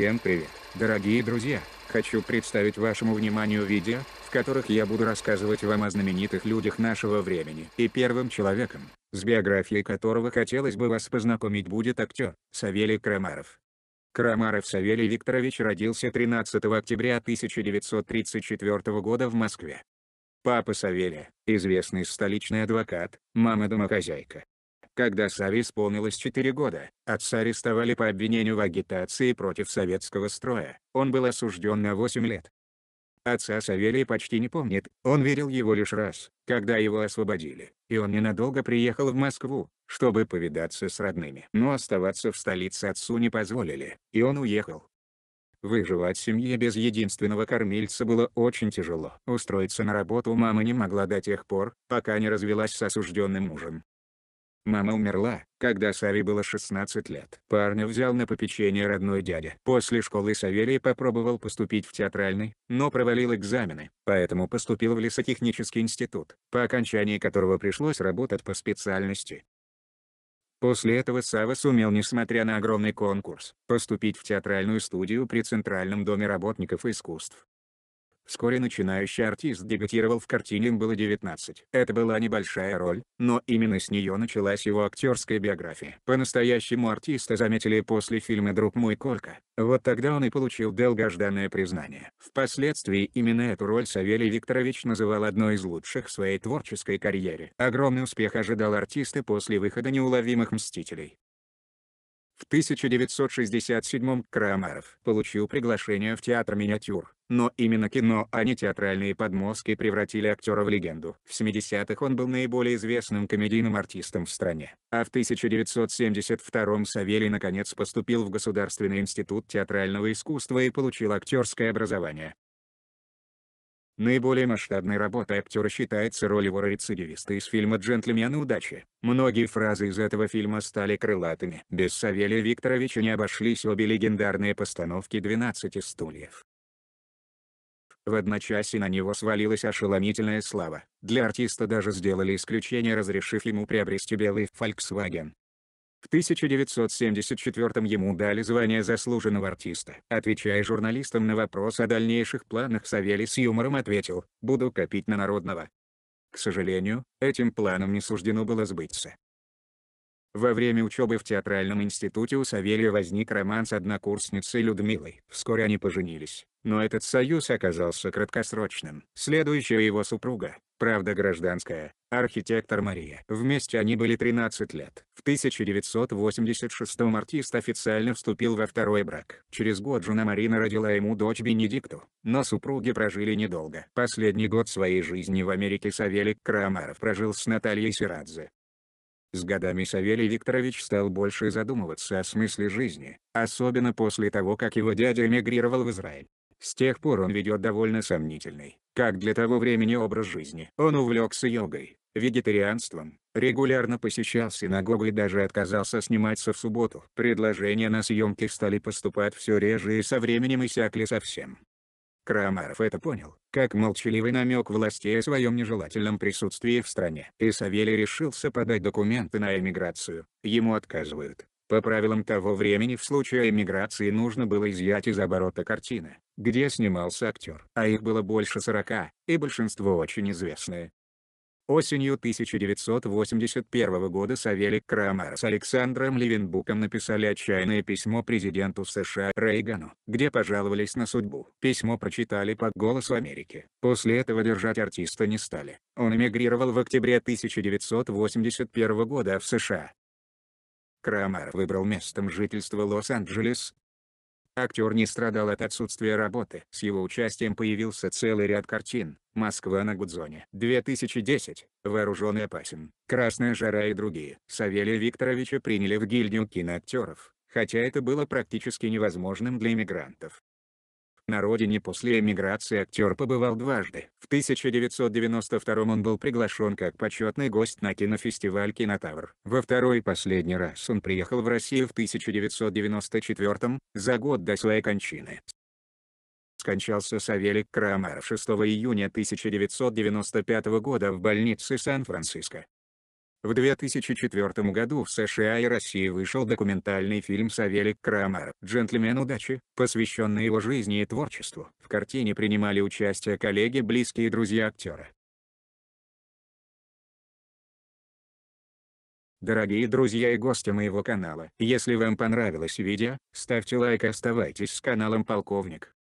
Всем привет, дорогие друзья! Хочу представить вашему вниманию видео, в которых я буду рассказывать вам о знаменитых людях нашего времени. И первым человеком, с биографией которого хотелось бы вас познакомить будет актер, Савелий Крамаров. Крамаров Савелий Викторович родился 13 октября 1934 года в Москве. Папа Савелия, известный столичный адвокат, мама домохозяйка, когда Саре исполнилось 4 года, отца а арестовали по обвинению в агитации против советского строя, он был осужден на 8 лет. Отца Савелий почти не помнит, он верил его лишь раз, когда его освободили, и он ненадолго приехал в Москву, чтобы повидаться с родными. Но оставаться в столице отцу не позволили, и он уехал. Выживать семье без единственного кормильца было очень тяжело. Устроиться на работу мама не могла до тех пор, пока не развелась с осужденным мужем. Мама умерла, когда Саве было 16 лет. Парня взял на попечение родной дядя. После школы Саверий попробовал поступить в театральный, но провалил экзамены, поэтому поступил в лесотехнический институт, по окончании которого пришлось работать по специальности. После этого Сава сумел, несмотря на огромный конкурс, поступить в театральную студию при Центральном доме работников искусств. Вскоре начинающий артист дебютировал в картине «Им было 19». Это была небольшая роль, но именно с нее началась его актерская биография. По-настоящему артиста заметили после фильма «Друг мой Колька». Вот тогда он и получил долгожданное признание. Впоследствии именно эту роль Савелий Викторович называл одной из лучших в своей творческой карьере. Огромный успех ожидал артиста после выхода «Неуловимых мстителей». В 1967 Крамаров получил приглашение в театр миниатюр. Но именно кино, а не театральные подмостки превратили актера в легенду. В 70-х он был наиболее известным комедийным артистом в стране. А в 1972-м Савелий наконец поступил в Государственный институт театрального искусства и получил актерское образование. Наиболее масштабной работой актера считается роль его рецидивиста из фильма «Джентльмены удачи». Многие фразы из этого фильма стали крылатыми. Без Савелия Викторовича не обошлись обе легендарные постановки «12 стульев» в одночасье на него свалилась ошеломительная слава. Для артиста даже сделали исключение разрешив ему приобрести белый Volkswagen. В 1974 ему дали звание заслуженного артиста. Отвечая журналистам на вопрос о дальнейших планах Савелий с юмором ответил, «Буду копить на народного». К сожалению, этим планам не суждено было сбыться. Во время учебы в театральном институте у Савелия возник роман с однокурсницей Людмилой. Вскоре они поженились, но этот союз оказался краткосрочным. Следующая его супруга, правда гражданская, архитектор Мария. Вместе они были 13 лет. В 1986 артист официально вступил во второй брак. Через год жена Марина родила ему дочь Бенедикту, но супруги прожили недолго. Последний год своей жизни в Америке Савелий Крамаров прожил с Натальей Сирадзе. С годами Савелий Викторович стал больше задумываться о смысле жизни, особенно после того как его дядя эмигрировал в Израиль. С тех пор он ведет довольно сомнительный, как для того времени образ жизни. Он увлекся йогой, вегетарианством, регулярно посещал синагогу и даже отказался сниматься в субботу. Предложения на съемки стали поступать все реже и со временем иссякли совсем. Крамаров это понял, как молчаливый намек властей о своем нежелательном присутствии в стране. И Савелий решился подать документы на эмиграцию, ему отказывают. По правилам того времени в случае эмиграции нужно было изъять из оборота картины, где снимался актер. А их было больше сорока, и большинство очень известные, Осенью 1981 года Савелий Крамар с Александром Левинбуком написали отчаянное письмо президенту США Рейгану, где пожаловались на судьбу. Письмо прочитали по голосу Америки. После этого держать артиста не стали. Он эмигрировал в октябре 1981 года в США. Крамар выбрал местом жительства Лос-Анджелес, Актер не страдал от отсутствия работы. С его участием появился целый ряд картин, Москва на Гудзоне. 2010. Вооруженный опасен. Красная жара и другие. Савелия Викторовича приняли в гильдию киноактеров, хотя это было практически невозможным для иммигрантов. На родине после эмиграции актер побывал дважды. В 1992 он был приглашен как почетный гость на кинофестиваль «Кинотавр». Во второй и последний раз он приехал в Россию в 1994 за год до своей кончины скончался Савелик Крамер 6 июня 1995 года в больнице Сан-Франциско. В 2004 году в США и России вышел документальный фильм «Савелик Крамер. Джентльмен удачи», посвященный его жизни и творчеству. В картине принимали участие коллеги близкие друзья актера. Дорогие друзья и гости моего канала, если вам понравилось видео, ставьте лайк и оставайтесь с каналом Полковник.